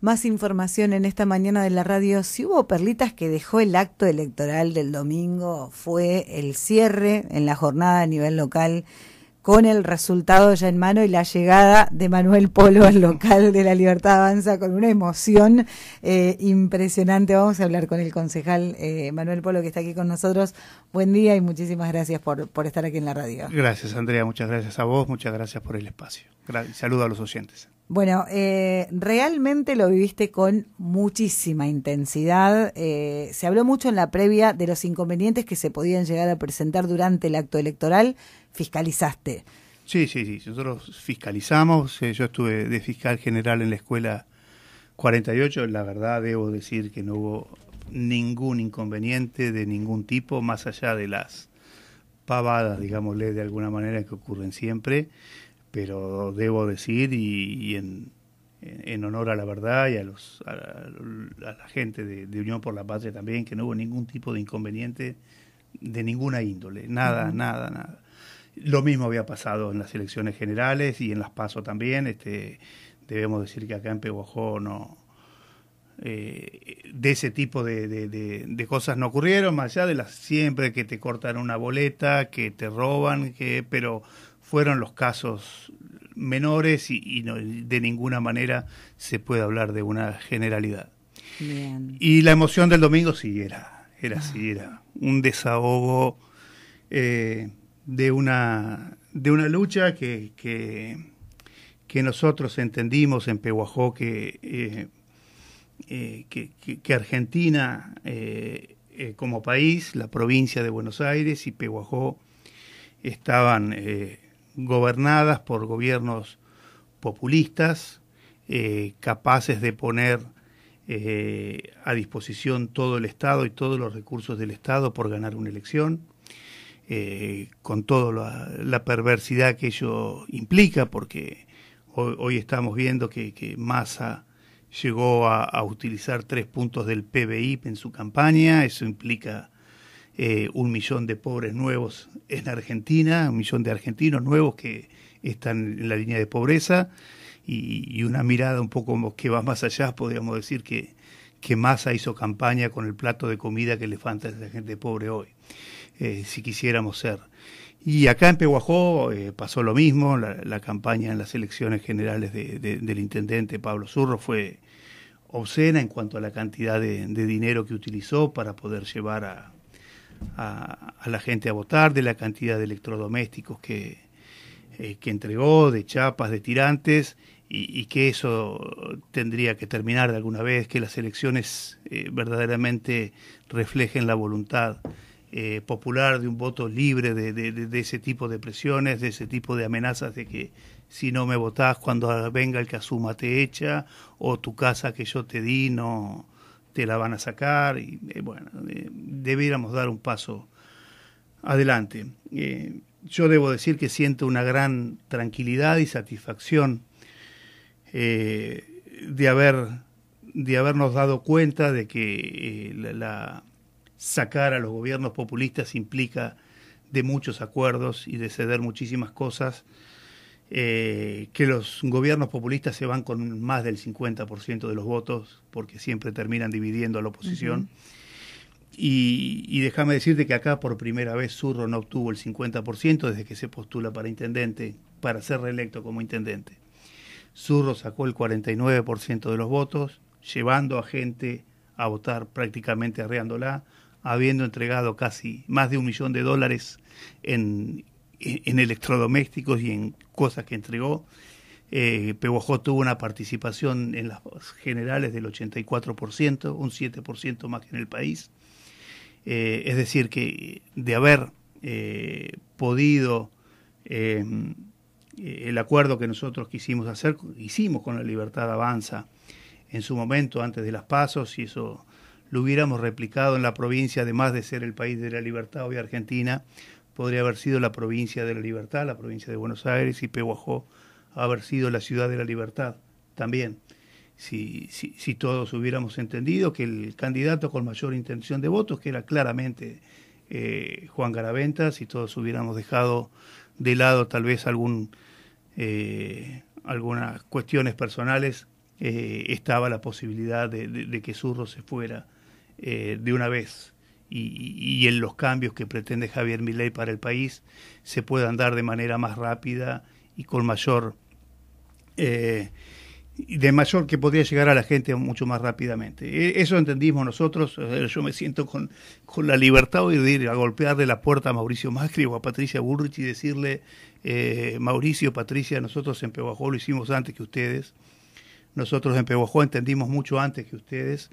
más información en esta mañana de la radio. Si hubo perlitas que dejó el acto electoral del domingo, fue el cierre en la jornada a nivel local con el resultado ya en mano y la llegada de Manuel Polo al local de la Libertad Avanza con una emoción eh, impresionante. Vamos a hablar con el concejal eh, Manuel Polo que está aquí con nosotros. Buen día y muchísimas gracias por, por estar aquí en la radio. Gracias Andrea, muchas gracias a vos, muchas gracias por el espacio. Saludo a los oyentes. Bueno, eh, realmente lo viviste con muchísima intensidad. Eh, se habló mucho en la previa de los inconvenientes que se podían llegar a presentar durante el acto electoral. Fiscalizaste. Sí, sí, sí. Nosotros fiscalizamos. Eh, yo estuve de fiscal general en la escuela 48. La verdad, debo decir que no hubo ningún inconveniente de ningún tipo, más allá de las pavadas, digámosle, de alguna manera que ocurren siempre pero debo decir y, en, en, honor a la verdad y a, los, a, la gente de, Unión por la Patria también, que no hubo ningún tipo de inconveniente de ninguna índole, nada, nada, nada. Lo mismo había pasado en las elecciones generales y en las PASO también. Este, debemos decir que acá en Pehuajó no, eh, de ese tipo de, de, de, de, cosas no ocurrieron, más allá de las siempre que te cortan una boleta, que te roban, que, pero fueron los casos menores y, de ninguna manera se puede hablar de una generalidad. Y la emoción del domingo sí era, era ah. era un desahogo eh, de, una, de una lucha que, que, nosotros entendimos en Pehuajó que, eh, eh, que, que, Argentina como país, la provincia de Buenos Aires y Pehuajó estaban gobernadas por gobiernos populistas, eh, capaces de poner eh, a disposición todo el Estado y todos los recursos del Estado por ganar una elección, eh, con toda la, perversidad que ello implica, porque hoy, estamos viendo que, que Massa llegó a, a, utilizar tres puntos del PBI en su campaña, eso implica eh, un millón de pobres nuevos en Argentina, un millón de argentinos nuevos que están en la línea de pobreza y, una mirada un poco que va más allá, podríamos decir que, que Massa hizo campaña con el plato de comida que le falta a esa gente pobre hoy, eh, si quisiéramos ser. Y acá en Pehuajó eh, pasó lo mismo, la, campaña en las elecciones generales del intendente Pablo Zurro fue obscena en cuanto a la cantidad de dinero que utilizó para poder llevar a, a, la gente a votar, de la cantidad de electrodomésticos que, eh, que entregó, de chapas, de tirantes, y, que eso tendría que terminar de alguna vez, que las elecciones eh, verdaderamente reflejen la voluntad eh, popular de un voto libre de, de, ese tipo de presiones, de ese tipo de amenazas de que si no me votás cuando venga el que asuma te echa o tu casa que yo te di no, la van a sacar y eh, bueno, debiéramos dar un paso adelante. Eh, yo debo decir que siento una gran tranquilidad y satisfacción eh, de, haber, de habernos dado cuenta de que la, sacar a los gobiernos populistas implica de muchos acuerdos y de ceder muchísimas cosas eh, que los gobiernos populistas se van con más del 50% de los votos, porque siempre terminan dividiendo a la oposición. Y, y déjame decirte que acá por primera vez Zurro no obtuvo el 50% desde que se postula para intendente, para ser reelecto como intendente. Zurro sacó el 49% de los votos, llevando a gente a votar prácticamente arreándola, habiendo entregado casi más de un millón de dólares en en electrodomésticos y en cosas que entregó. Eh, tuvo una participación en las generales del 84%, un 7% más que en el país. Eh, es decir, que de haber eh, podido em, eh, el acuerdo que nosotros quisimos hacer, hicimos con la Libertad Avanza en su momento antes de las pasos, y eso lo hubiéramos replicado en la provincia, además de ser el país de la libertad hoy Argentina, podría haber sido la provincia de la libertad, la provincia de Buenos Aires, y Pehuajó haber sido la ciudad de la libertad también. Si, si, todos hubiéramos entendido que el candidato con mayor intención de votos, que era claramente eh, Juan Garaventa, si todos hubiéramos dejado de lado tal vez eh, algunas cuestiones personales, eh, estaba la posibilidad de, de, que Zurro se fuera de una vez y, en los cambios que pretende Javier Milei para el país se puedan dar de manera más rápida y con mayor eh, de mayor que podría llegar a la gente mucho más rápidamente. E, eso entendimos nosotros. Eh, yo me siento con, con la libertad hoy de ir a golpearle la puerta a Mauricio Macri o a Patricia Burrich y decirle, eh, Mauricio, Patricia, nosotros en Pehuajó lo hicimos antes que ustedes. Nosotros en Pehuajó entendimos mucho antes que ustedes.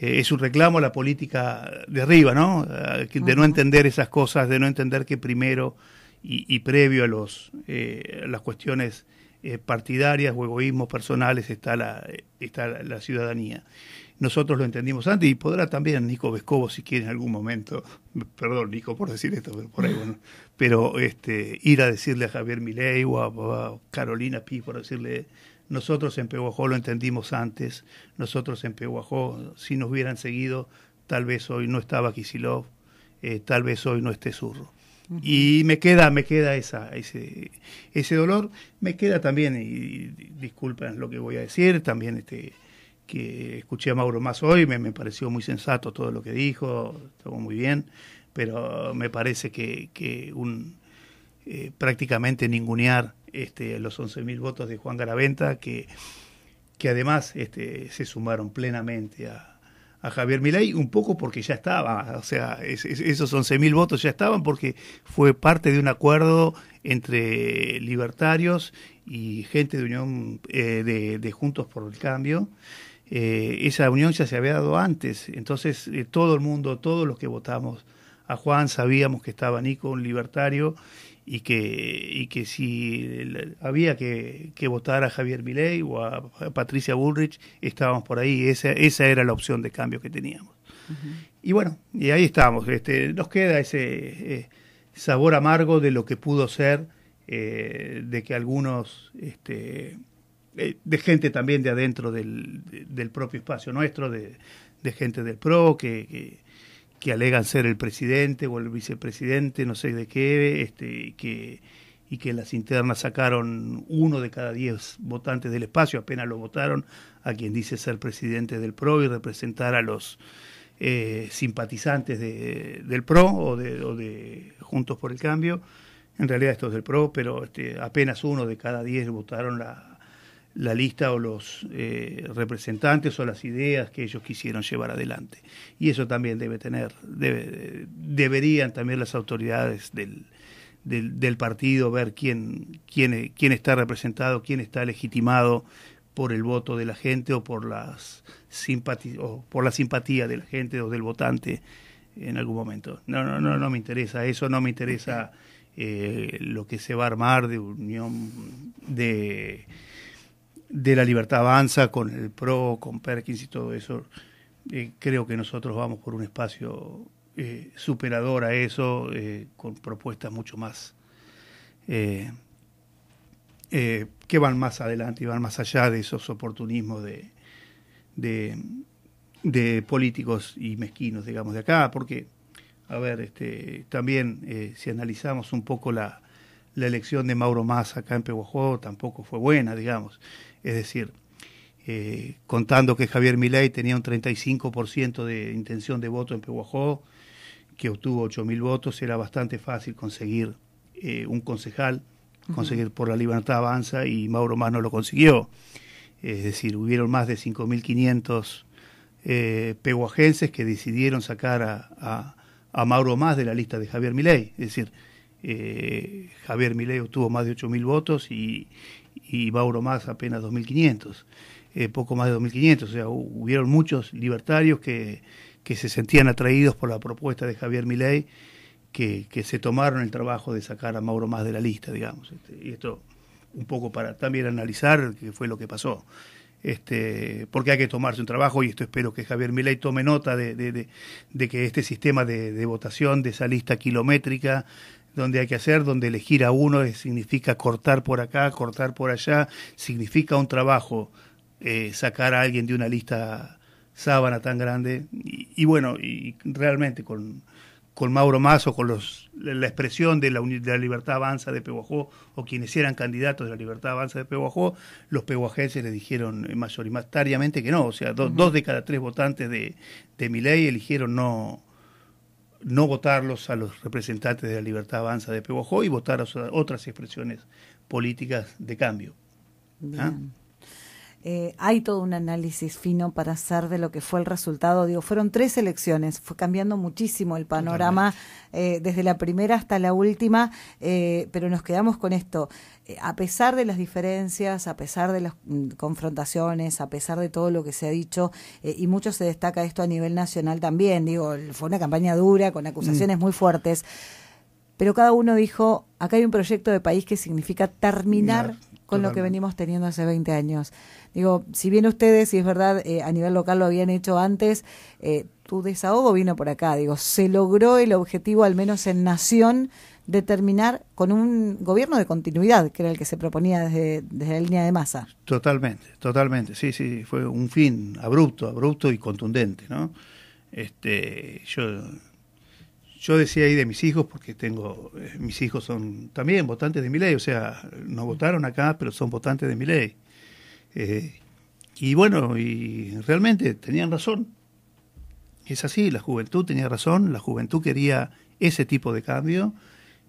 Eh, es un reclamo a la política de arriba, ¿no? Eh, de no entender esas cosas, de no entender que primero y, y previo a los, eh, las cuestiones eh, partidarias o egoísmos personales está la, está la, ciudadanía. Nosotros lo entendimos antes y podrá también Nico Vescovo, si quiere en algún momento, perdón Nico por decir esto, pero por ahí pero este, ir a decirle a Javier Milei o a, Carolina Pi por decirle nosotros en Pehuajó lo entendimos antes, nosotros en Pehuajó, si nos hubieran seguido, tal vez hoy no estaba Kisilov, eh, tal vez hoy no esté Zurro. Y me queda, me queda esa, ese, ese dolor, me queda también, y, disculpen lo que voy a decir, también este, que escuché a Mauro más hoy, me, pareció muy sensato todo lo que dijo, estuvo muy bien, pero me parece que, que un, eh, prácticamente ningunear este, los 11.000 votos de Juan Garaventa, que, que además este, se sumaron plenamente a, a Javier Milei, un poco porque ya estaba, o sea, esos 11.000 votos ya estaban porque fue parte de un acuerdo entre libertarios y gente de Unión eh, de, Juntos por el Cambio. Eh, esa unión ya se había dado antes, entonces eh, todo el mundo, todos los que votamos a Juan, sabíamos que estaba Nico, un libertario, y que, y que si había que, que votar a Javier Milei o a Patricia Bullrich, estábamos por ahí, esa, esa era la opción de cambio que teníamos. Y bueno, y ahí estamos, este, nos queda ese eh, sabor amargo de lo que pudo ser, eh, de que algunos, este, eh, de gente también de adentro del, del propio espacio nuestro, de, de gente del PRO, que que alegan ser el presidente o el vicepresidente, no sé de qué, este, que, y que las internas sacaron uno de cada diez votantes del espacio, apenas lo votaron a quien dice ser presidente del PRO y representar a los eh, simpatizantes de, del PRO o de, de, Juntos por el Cambio. En realidad esto es del PRO, pero este, apenas uno de cada diez votaron la, la lista o los eh, representantes o las ideas que ellos quisieron llevar adelante. Y eso también debe tener, deberían también las autoridades del, del, partido ver quién, quién, quién está representado, quién está legitimado por el voto de la gente o por, las o por la simpatía de la gente o del votante en algún momento. No, no, no, no me interesa eso, no me interesa eh, lo que se va a armar de unión de de la libertad avanza con el PRO, con Perkins y todo eso. Eh, creo que nosotros vamos por un espacio eh, superador a eso, eh, con propuestas mucho más que van más adelante y van más allá de esos oportunismos de, de, políticos y mezquinos, digamos, de acá, porque, a ver, este, también si analizamos un poco la, elección de Mauro Massa acá en Pehuajó tampoco fue buena, digamos. Es decir, eh, contando que Javier Milei tenía un 35% de intención de voto en Pehuajó, que obtuvo 8.000 votos, era bastante fácil conseguir eh, un concejal, conseguir por la Libertad Avanza, y Mauro Más no lo consiguió. Es decir, hubieron más de 5.500 eh, pehuajenses que decidieron sacar a, Mauro Más de la lista de Javier Milei. Es decir, eh, Javier Milei obtuvo más de 8.000 votos y, y Mauro Más apenas 2.500, eh, poco más de 2.500. O sea, hubieron muchos libertarios que, que, se sentían atraídos por la propuesta de Javier Milei, que, que, se tomaron el trabajo de sacar a Mauro Más de la lista, digamos. Este, y esto un poco para también analizar qué fue lo que pasó. Este, porque hay que tomarse un trabajo y esto espero que Javier Milei tome nota de, de, de, de que este sistema de votación, de esa lista kilométrica, donde hay que hacer, donde elegir a uno eh, significa cortar por acá, cortar por allá, significa un trabajo eh, sacar a alguien de una lista sábana tan grande. Y, bueno, y realmente con, con Mauro Mazo, con los, la expresión de la, la, libertad avanza de Pehuajó, o quienes eran candidatos de la libertad avanza de Pehuajó, los pehuajenses le dijeron eh, mayoritariamente que no, o sea, dos de cada tres votantes de, de ley eligieron no, no votarlos a los representantes de la Libertad Avanza de Pehuajó y votar a otras expresiones políticas de cambio. ¿Ah? Eh, hay todo un análisis fino para hacer de lo que fue el resultado. Digo, fueron tres elecciones, fue cambiando muchísimo el panorama eh, desde la primera hasta la última, eh, pero nos quedamos con esto. a pesar de las diferencias, a pesar de las mm, confrontaciones, a pesar de todo lo que se ha dicho, y mucho se destaca esto a nivel nacional también, digo, fue una campaña dura, con acusaciones mm. muy fuertes, pero cada uno dijo, acá hay un proyecto de país que significa terminar con lo que venimos teniendo hace 20 años. Digo, si bien ustedes, y es verdad, eh, a nivel local lo habían hecho antes, eh, tu desahogo vino por acá. Digo, se logró el objetivo, al menos en Nación, de terminar con un gobierno de continuidad, que era el que se proponía desde, desde la línea de masa. Totalmente, totalmente. Sí, sí, fue un fin abrupto, abrupto y contundente, ¿no? Este, yo yo decía ahí de mis hijos, porque tengo, eh, mis hijos son también votantes de mi ley, o sea, no votaron acá, pero son votantes de mi ley. Eh, y bueno, y realmente tenían razón. Es así, la juventud tenía razón, la juventud quería ese tipo de cambio.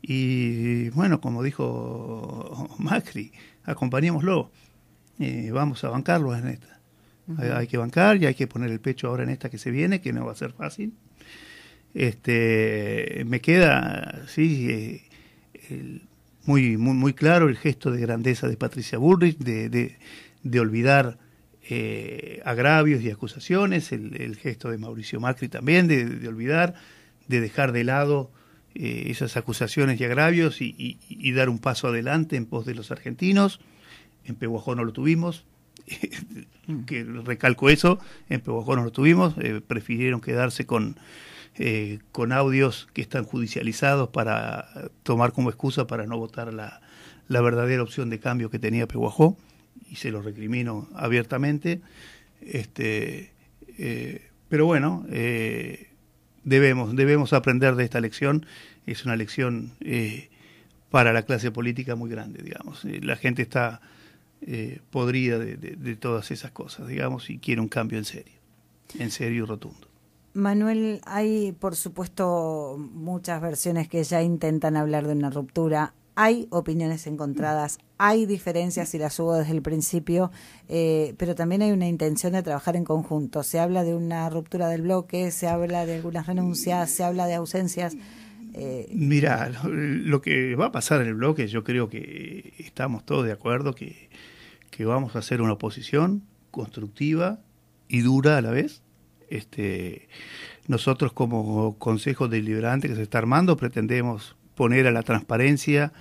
Y bueno, como dijo Macri, acompañémoslo, eh, vamos a bancarlos en esta. hay que bancar y hay que poner el pecho ahora en esta que se viene, que no va a ser fácil este, me queda sí, eh, muy, muy, muy claro el gesto de grandeza de Patricia Bullrich, de, de, olvidar eh, agravios y acusaciones, el, gesto de Mauricio Macri también, de, de olvidar, de dejar de lado eh, esas acusaciones y agravios y, y, dar un paso adelante en pos de los argentinos. En Pehuajó no lo tuvimos, que mm. recalco eso, en Pehuajó no lo tuvimos, prefirieron quedarse con eh, con audios que están judicializados para tomar como excusa para no votar la, la verdadera opción de cambio que tenía Pehuajó y se lo recrimino abiertamente. Este, eh, pero bueno, eh, debemos, debemos aprender de esta lección. Es una lección para la clase política muy grande, digamos. la gente está podrida de, de todas esas cosas, digamos, y quiere un cambio en serio, en serio y rotundo. Manuel, hay por supuesto muchas versiones que ya intentan hablar de una ruptura. Hay opiniones encontradas, hay diferencias y las hubo desde el principio, eh, pero también hay una intención de trabajar en conjunto. Se habla de una ruptura del bloque, se habla de algunas renuncias, se habla de ausencias. Eh, Mira, lo que va a pasar en el bloque, yo creo que estamos todos de acuerdo que vamos a hacer una oposición constructiva y dura a la vez este, nosotros como Consejo Deliberante que se está armando pretendemos poner a la transparencia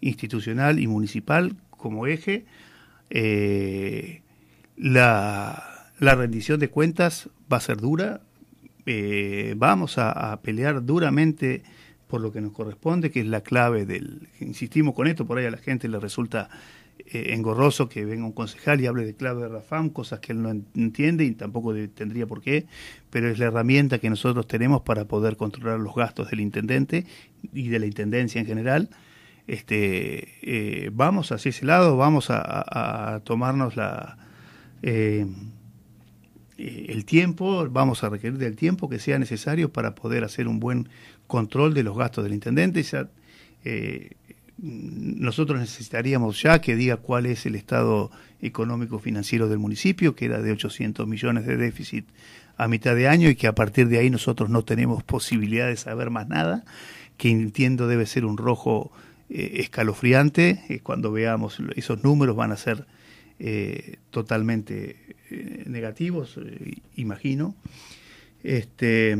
institucional y municipal como eje eh, la, rendición de cuentas va a ser dura, eh, vamos a, a, pelear duramente por lo que nos corresponde, que es la clave del, insistimos con esto, por ahí a la gente le resulta eh, engorroso que venga un concejal y hable de clave de Rafam, cosas que él no entiende y tampoco tendría por qué, pero es la herramienta que nosotros tenemos para poder controlar los gastos del intendente y de la intendencia en general. Este, eh, vamos hacia ese lado, vamos a, tomarnos la, eh, el tiempo, vamos a requerir del tiempo que sea necesario para poder hacer un buen control de los gastos del intendente nosotros necesitaríamos ya que diga cuál es el estado económico financiero del municipio, que era de 800 millones de déficit a mitad de año y que a partir de ahí nosotros no tenemos posibilidad de saber más nada, que entiendo debe ser un rojo eh, escalofriante, eh, cuando veamos esos números van a ser eh, totalmente negativos, imagino. Este,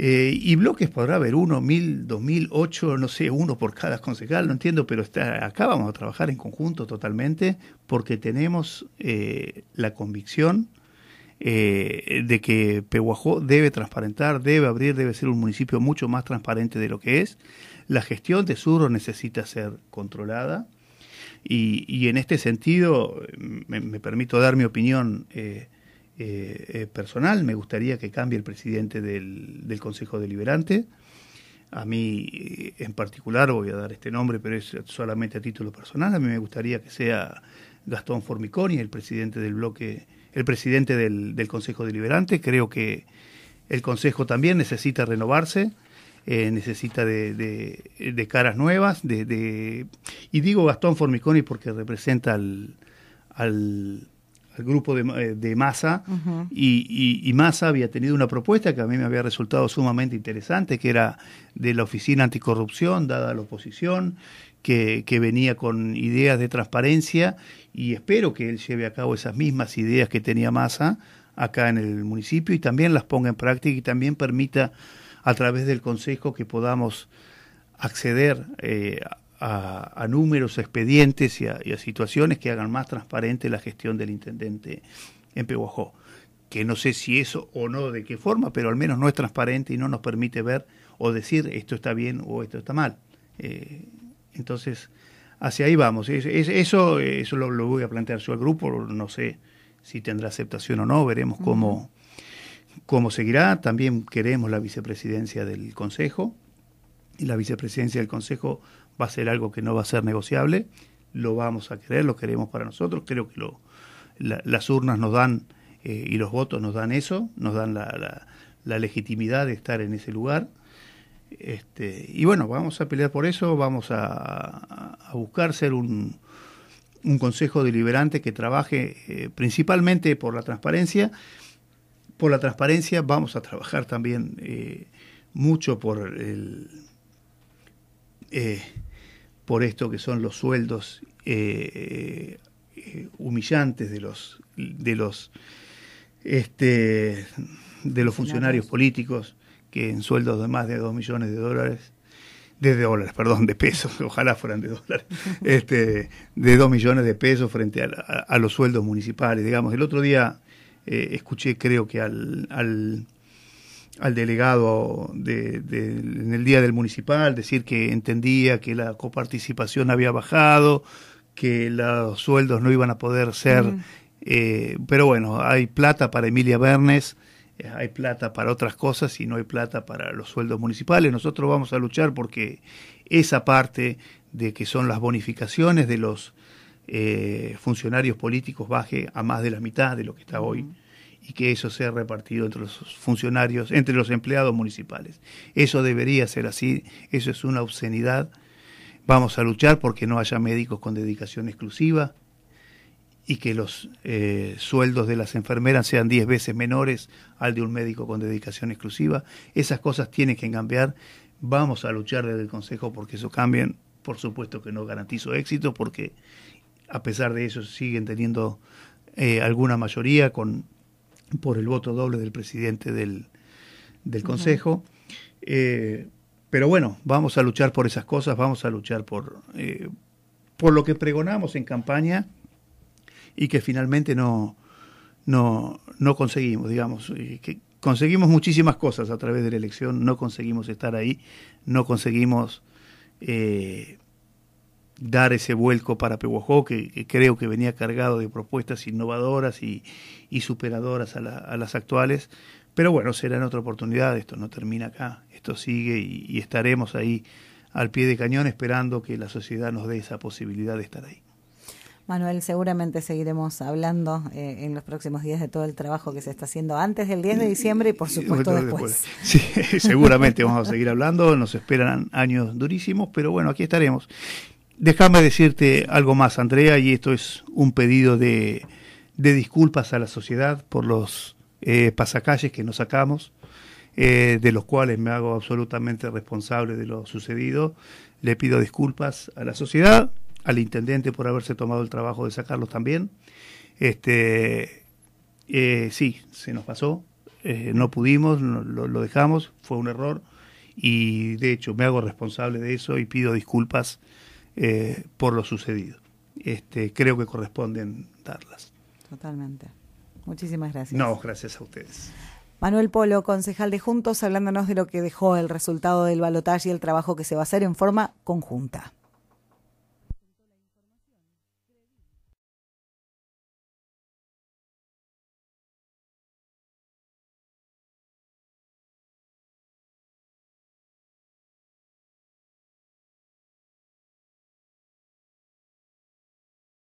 eh, y bloques podrá haber uno, mil, dos mil, ocho, no sé, uno por cada concejal, no entiendo, pero está, acá vamos a trabajar en conjunto totalmente porque tenemos eh, la convicción eh, de que Pehuajó debe transparentar, debe abrir, debe ser un municipio mucho más transparente de lo que es. La gestión de Surro necesita ser controlada y, en este sentido me, permito dar mi opinión eh, eh, personal. Me gustaría que cambie el presidente del, Consejo Deliberante. A mí eh, en particular, voy a dar este nombre, pero es solamente a título personal, a mí me gustaría que sea Gastón Formiconi el presidente del bloque, el presidente del, Consejo Deliberante. Creo que el Consejo también necesita renovarse. necesita de, caras nuevas. De, y digo Gastón Formiconi porque representa al grupo de, eh, de Massa, y, y, Massa había tenido una propuesta que a mí me había resultado sumamente interesante, que era de la Oficina Anticorrupción, dada la oposición, que, venía con ideas de transparencia, y espero que él lleve a cabo esas mismas ideas que tenía Massa acá en el municipio y también las ponga en práctica y también permita a través del Consejo que podamos acceder eh, a, números, a expedientes y a, situaciones que hagan más transparente la gestión del intendente en Pehuajó. Que no sé si eso o no, de qué forma, pero al menos no es transparente y no nos permite ver o decir esto está bien o esto está mal. Eh, entonces, hacia ahí vamos. eso eso lo, voy a plantear yo al grupo, no sé si tendrá aceptación o no, veremos cómo, cómo seguirá. También queremos la vicepresidencia del Consejo. Y la vicepresidencia del Consejo va a ser algo que no va a ser negociable, lo vamos a querer, lo queremos para nosotros, creo que las urnas nos dan eh, y los votos nos dan eso, nos dan la, legitimidad de estar en ese lugar. Este, y bueno, vamos a pelear por eso, vamos a, buscar ser un, consejo deliberante que trabaje eh, principalmente por la transparencia. Por la transparencia vamos a trabajar también eh, mucho por el por esto que son los sueldos eh, eh, humillantes de los de los este de los funcionarios políticos que en sueldos de más de 2 millones de dólares de dólares, perdón, de pesos, ojalá fueran de dólares, este, de 2 millones de pesos frente a, los sueldos municipales, digamos. El otro día eh, escuché, creo que al al delegado en el día del municipal, decir que entendía que la coparticipación había bajado, que los sueldos no iban a poder ser, eh, pero bueno, hay plata para Emilia Bernes, eh, hay plata para otras cosas y no hay plata para los sueldos municipales. Nosotros vamos a luchar porque esa parte de que son las bonificaciones de los eh, funcionarios políticos baje a más de la mitad de lo que está hoy y que eso sea repartido entre los funcionarios, entre los empleados municipales. Eso debería ser así, eso es una obscenidad. Vamos a luchar porque no haya médicos con dedicación exclusiva y que los eh, sueldos de las enfermeras sean 10 veces menores al de un médico con dedicación exclusiva. Esas cosas tienen que cambiar. Vamos a luchar desde el Consejo porque eso cambien. Por supuesto que no garantizo éxito porque a pesar de eso siguen teniendo eh, alguna mayoría con por el voto doble del presidente del, Consejo. Eh, pero bueno, vamos a luchar por esas cosas, vamos a luchar por, eh, por lo que pregonamos en campaña y que finalmente no, no, conseguimos, digamos, eh, que conseguimos muchísimas cosas a través de la elección, no conseguimos estar ahí, no conseguimos dar ese vuelco para Pehuajó, que, creo que venía cargado de propuestas innovadoras y, superadoras a, las actuales. Pero bueno, será en otra oportunidad, esto no termina acá, esto sigue y, estaremos ahí al pie de cañón esperando que la sociedad nos dé esa posibilidad de estar ahí. Manuel, seguramente seguiremos hablando eh, en los próximos días de todo el trabajo que se está haciendo antes del 10 de diciembre y por supuesto después. Sí, seguramente vamos a seguir hablando, nos esperan años durísimos, pero bueno, aquí estaremos. Déjame decirte algo más, Andrea, y esto es un pedido de, disculpas a la sociedad por los eh, pasacalles que nos sacamos, eh, de los cuales me hago absolutamente responsable de lo sucedido. Le pido disculpas a la sociedad, al intendente por haberse tomado el trabajo de sacarlos también. Este, eh, sí, se nos pasó, eh, no pudimos, lo dejamos, fue un error y de hecho me hago responsable de eso y pido disculpas eh, por lo sucedido. Este, creo que corresponden darlas. Totalmente. Muchísimas gracias. No, gracias a ustedes. Manuel Polo, concejal de Juntos, hablándonos de lo que dejó el resultado del balotaje y el trabajo que se va a hacer en forma conjunta.